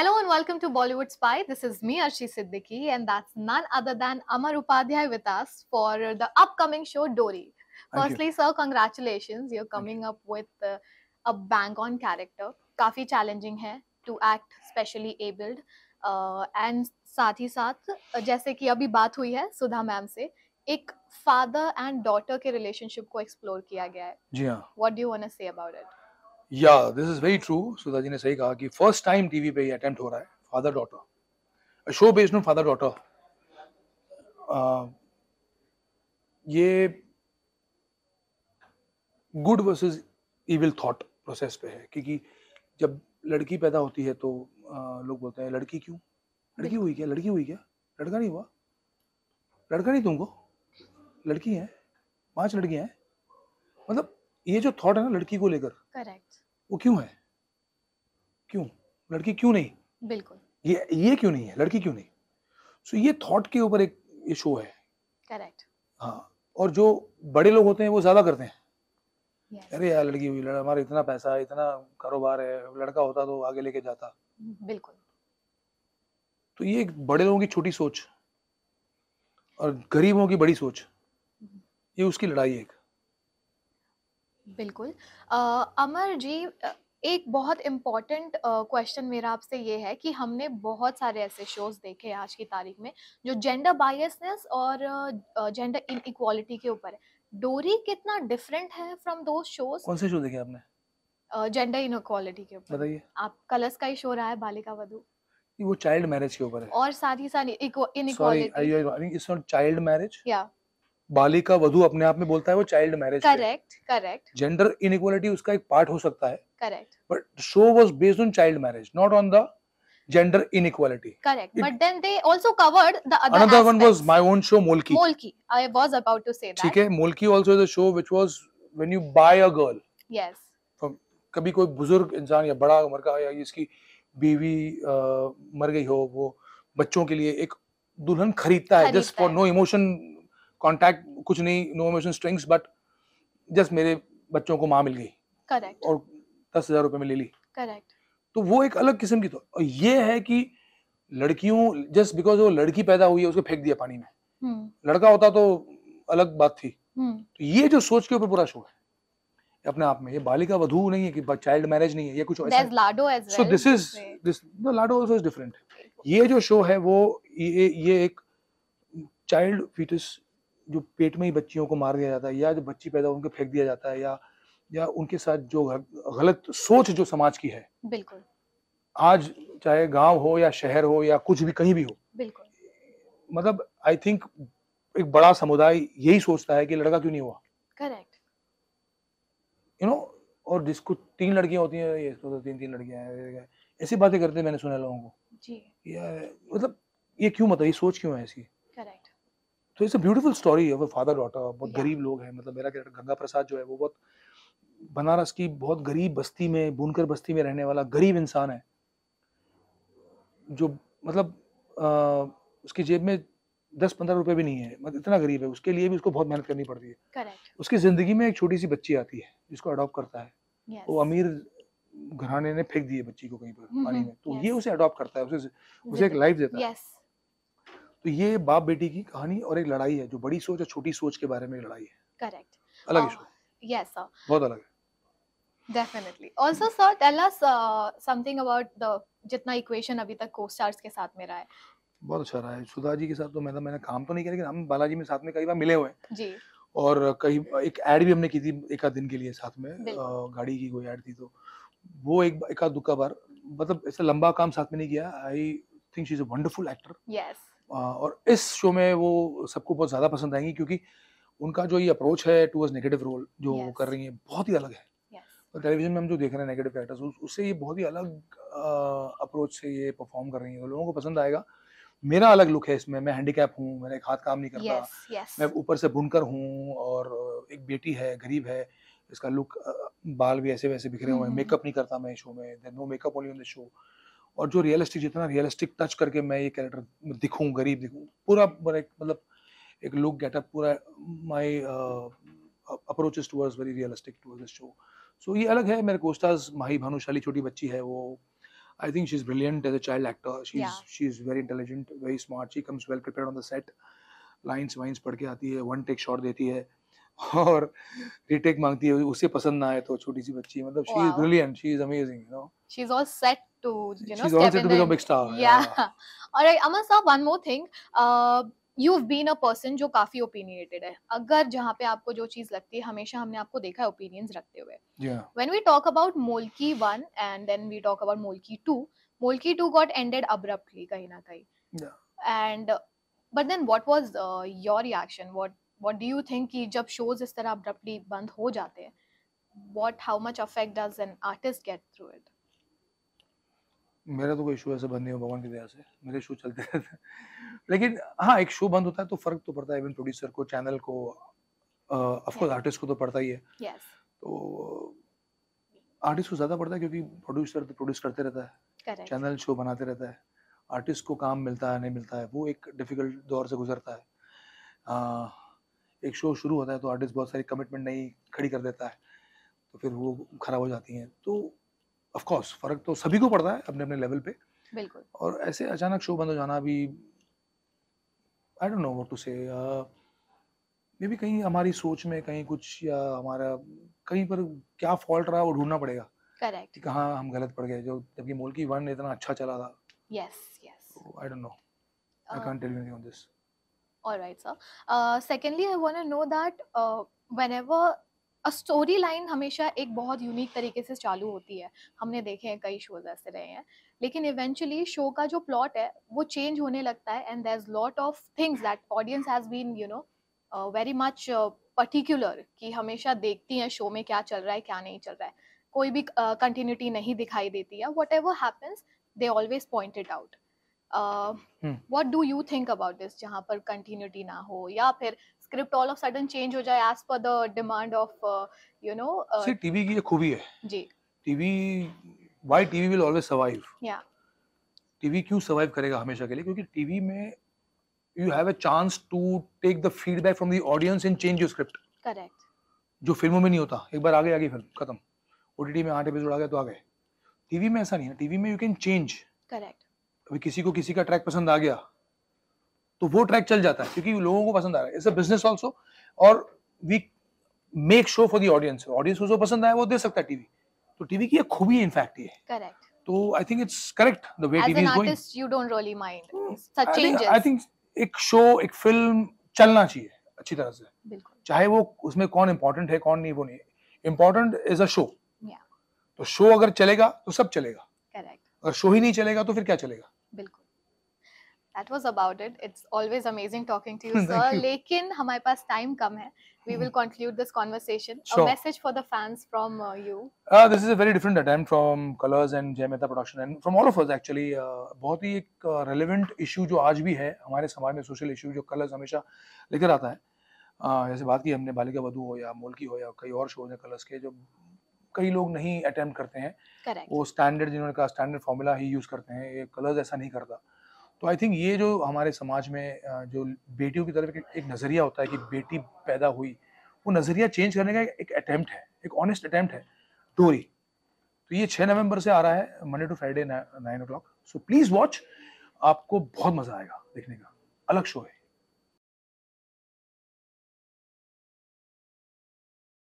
Hello and welcome to Bollywood Spy. This is me, Arshi Siddiqui, and that's none other than Amar Upadhyay with us for the upcoming show Dory. Firstly, sir, congratulations. You're coming you. up with uh, a bang on character. काफ़ी challenging है to act specially abled. Uh, and साथ ही साथ जैसे कि अभी बात हुई है सुधा मैम से एक फादर एंड डॉटर के रिलेशनशिप को एक्सप्लोर किया गया है जी हाँ what do you want to say about it या this is very true Sudha ji ने सही कहा कि फर्स्ट टाइम टीवी पे ये अटेम्प्ट हो रहा है father daughter show based on father daughter ये good versus evil thought process पे है क्योंकि जब लड़की पैदा होती है तो लोग बोलते हैं लड़की क्यों लड़की हुई क्या लड़की हुई क्या लड़का नहीं हुआ लड़का नहीं तुमको लड़की है पांच लड़कियां हैं मतलब ये जो थॉट है ना लड़की को लेकर करेक्ट वो क्यों है क्यों लड़की क्यों नहीं बिल्कुल ये ये क्यों नहीं है लड़की क्यों नहीं सो so, ये थॉट के ऊपर एक ये शो है करेक्ट हाँ और जो बड़े लोग होते हैं वो ज्यादा करते हैं yes. अरे यार लड़की हुई लड़ा हमारा इतना पैसा है इतना कारोबार है लड़का होता तो आगे लेके जाता बिल्कुल तो ये बड़े लोगों की छोटी सोच और गरीबों की बड़ी सोच हम्म। ये उसकी लड़ाई है एक बिल्कुल अ, अमर जी एक बहुत इम्पॉर्टेंट क्वेश्चन मेरा आपसे ये है कि हमने बहुत सारे ऐसे शोज देखे हैं आज की तारीख में जो जेंडर बायसनेस और जेंडर इनइक्वालिटी के ऊपर है डोरी कितना डिफरेंट है फ्रॉम दो शोज कौन से शो देखे आपने जेंडर इनइक्वालिटी के ऊपर बताइए आप कलर्स का ही शो रहा है बालिका वधु वो चाइल्ड मैरिज के ऊपर है और साथ ही साथ inequality it's not child marriage या बालिका वधु अपने आप में बोलता है वो child marriage correct correct gender inequality उसका एक पार्ट हो सकता है correct but show was based on child marriage not on the gender inequality correct it, but then they also covered the other another aspects. one was my own show molki molki i was about to say that theek hai molki also is a show which was when you buy a girl yes from kabhi koi buzurg insaan ya bada umar ka ya iski बीवी आ, मर गई हो वो बच्चों के लिए एक दुल्हन खरीदता है just for no emotion contact कुछ नहीं no emotion strings but just मेरे बच्चों को माँ मिल गई करेक्ट और दस हजार रुपये में ले ली करेक्ट तो वो एक अलग किस्म की तो और ये है कि लड़कियों जस्ट बिकॉज वो लड़की पैदा हुई है उसको फेंक दिया पानी में hmm. लड़का होता तो अलग बात थी hmm. तो ये जो सोच के ऊपर पूरा शो है अपने आप में ये बालिका वधु नहीं है कि चाइल्ड मैरिज नहीं है ये कुछ so this is this Lado also is different ये जो शो है वो ये ये एक चाइल्ड फीटस जो पेट में ही बच्चियों को मार दिया जाता है या जो बच्ची पैदा उनको फेंक दिया जाता है या या उनके साथ जो गलत सोच जो समाज की है बिल्कुल आज चाहे गांव हो या शहर हो या कुछ भी कहीं भी हो बिल्कुल मतलब आई थिंक एक बड़ा समुदाय यही सोचता है कि लड़का क्यों नहीं हुआ करेक्ट यू नो और जिसको तीन लड़कियां होती हैं ये तो, तो तीन तीन लड़कियां ऐसी बातें करते मैंने सुना लोगों को जी मतलब ये क्यों मतलब ये सोच क्यों है ऐसी तो it's a beautiful story of a father daughter बहुत गरीब लोग हैं मतलब मेरा कैरेक्टर गंगा प्रसाद जो है वो बहुत बनारस की बहुत गरीब बस्ती में बुनकर बस्ती में रहने वाला गरीब इंसान है जो मतलब आ, उसकी जेब में दस पंद्रह रुपए भी नहीं है मतलब इतना गरीब है उसके लिए भी उसको बहुत मेहनत करनी पड़ती है Correct. उसकी जिंदगी में एक छोटी सी बच्ची आती है जिसको अडॉप्ट करता है yes. वो अमीर घराने ने फेंक दी है बच्ची को कहीं पर हम्म, पानी हम्म, में तो yes. ये उसे अडॉप्ट करता है उसे उसे एक लाइफ देता है yes. तो ये बाप बेटी की कहानी और एक लड़ाई है जो बड़ी सोच और छोटी सोच के बारे में लड़ाई है करेक्ट अलग इशू यस सर बहुत अलग है definitely also sir tell us something about the जितना इक्वेशन अभी तक को स्टार्स के साथ में रहा है बहुत अच्छा रहा है सुधा जी के साथ तो मैंने मैंने काम तो नहीं किया लेकिन हम बालाजी में साथ में कई बार मिले हुए हैं जी और कई एक ऐड भी हमने की थी एक आध दिन के लिए साथ में गाड़ी की कोई ऐड थी तो वो एक एक आध दुक्का बार मतलब ऐसा लंबा काम साथ में नहीं किया I think she is a wonderful actor yes और इस शो में वो सबको बहुत ज़्यादा पसंद आएंगी क्योंकि उनका जो ये अप्रोच है टूवर्ड्स नेगेटिव रोल जो yes. कर रही है बहुत ही अलग है yes. टेलीविजन में हम जो देख रहे हैं नेगेटिव कैरेक्टर्स उससे ये बहुत ही अलग अप्रोच से ये परफॉर्म कर रही है लोगों को पसंद आएगा मेरा अलग लुक है इसमें मैं हैंडीकैप हूँ मेरा एक हाथ काम नहीं करता yes, yes. मैं ऊपर से बुनकर हूँ और एक बेटी है गरीब है इसका लुक बाल भी ऐसे वैसे बिखरे हुए हैं मेकअप mm-hmm. नहीं करता मैं शो में no makeup only on the show और जो रियलिस्टिक जितना रियलिस्टिक टच करके मैं ये कैरेक्टर दिखूँ गरीब दिखूँ पूरा मतलब एक लुक गेटअप पूरा my approach towards very realistic towards this show so ये अलग है मेरे कोस्टाज माही भानुशाली छोटी बच्ची है वो I think she is brilliant as a child actor she is she is very intelligent very smart she comes well prepare on the set lines वाइन्स पढ़ के आती है वन टेक शॉट देती है और रिटेक मांगती है उसे पसंद ना आए तो छोटी सी बच्ची मतलब she is brilliant she is amazing you know she is all set to you know she's all set to become a big star yeah, yeah. all right amal sir one more thing uh, you been a person जो काफी opinionated है अगर जहाँ पे आपको जो चीज लगती है हमेशा हमने आपको देखा है ओपिनियंस रखते हुए when we talk about Molkki one and then we talk about Molkki two Molkki two got ended abruptly कहीं ना कहीं end but then what was your reaction what what do you think कि जब शोज इस तरह अब्रप्टली बंद हो जाते हैं what how much affect does an artist get through it मेरा तो कोई शो ऐसे बंद नहीं हुआ भगवान की दया से मेरे शो चलते रहते हैं लेकिन हाँ एक शो बंद होता है तो फर्क तो पड़ता है इवन प्रोड्यूसर को चैनल को ऑफकोर्स आर्टिस्ट को तो पड़ता ही है yes. तो आर्टिस्ट को ज़्यादा पड़ता है क्योंकि प्रोड्यूसर तो प्रोड्यूस करते रहता है Correct. चैनल शो बनाते रहता है आर्टिस्ट को काम मिलता है नहीं मिलता है वो एक डिफिकल्ट दौर से गुजरता है एक शो शुरू होता है तो आर्टिस्ट बहुत सारी कमिटमेंट नहीं खड़ी कर देता है तो फिर वो खराब हो जाती हैं तो ऑफ कोर्स फ़र्क तो सभी को पड़ता है अपने अपने लेवल पे बिल्कुल और ऐसे अचानक शो बंद हो जाना भी I don't know what to say मे भी कहीं हमारी सोच में कहीं कुछ या हमारा कहीं पर क्या फॉल्ट रहा वो ढूंढना पड़ेगा करेक्ट कि कहाँ हम गलत पड़ गए जो जबकि मोल की वन इतना अच्छा चला था yes yes I don't know I can't tell you on this All right, sir. Uh, secondly, I want to know that uh, whenever story line हमेशा एक बहुत यूनिक तरीके से चालू होती है हमने देखे हैं कई शोज ऐसे रहे हैं लेकिन इवेंचुअली शो का जो प्लॉट है वो चेंज होने लगता है and there is lot of things that audience has been you know very much particular कि हमेशा देखती हैं शो में क्या चल रहा है क्या नहीं चल रहा है कोई भी कंटिन्यूटी uh, नहीं दिखाई देती है whatever happens they always pointed out what do you think about this जहाँ पर कंटिन्यूटी ना हो या फिर script all of sudden change हो जाए as per the demand of you know see TV की खूबी है जी TV why TV will always survive या टीवी क्यों सर्वाइव करेगा हमेशा के लिए क्योंकि टीवी में you have a chance to take the feedback from the audience and change your script correct जो फिल्मों में नहीं होता एक बार आ गई आ गई फिल्म खत्म ओटीटी में आठ एपिसोड आ गया तो आ गए टीवी में ऐसा नहीं है टीवी में यू कैन चेंज करेक्ट अभी किसी को किसी का ट्रैक पसंद आ गया तो वो ट्रैक चल जाता है क्योंकि लोगों को पसंद आ रहा है इट्स अ बिजनेस ऑल्सो और we make show for the audience audience को जो पसंद आया वो दे सकता है टीवी तो टीवी की एक खूबी है इनफैक्ट ये करेक्ट तो I think it's correct the way TV is going you don't really mind such changes I think एक शो एक फिल्म चलना चाहिए अच्छी तरह से चाहे वो उसमें कौन इंपॉर्टेंट है कौन नहीं वो नहीं इंपॉर्टेंट इज अ शो तो शो अगर चलेगा तो सब चलेगा करेक्ट अगर शो ही नहीं चलेगा तो फिर क्या चलेगा बिल्कुल That was about it. It's always amazing talking to you, sir. you. Lekin, हमारे पास time कम है we will conclude this conversation. Sure. A message for the fans from uh, you. Uh, this is a very different attempt from Colors and Jay Mehta production and from all of us actually. बहुत ही एक relevant issue जो आज भी है हमारे समाज में social issue जो Colors हमेशा लेकर आता है. जैसे बात की हमने बालिका वधु हो या मोल की हो या कई और शोज हैं कलर्स के जो कई लोग नहीं अटेम्प्ट करते हैं Correct. वो स्टैंडर्ड जिन्होंने कहा स्टैंडर्ड फॉर्मूला ही यूज़ करते हैं ये कलर्स ऐसा नहीं करता तो आई थिंक ये जो हमारे समाज में जो बेटियों की तरफ एक नज़रिया होता है कि बेटी पैदा हुई वो नज़रिया चेंज करने का एक अटैम्प्ट है एक ऑनेस्ट अटेम्प्ट है डोरी तो ये छः नवंबर से आ रहा है Monday to Friday nine o'clock so please watch आपको बहुत मज़ा आएगा देखने का अलग शो है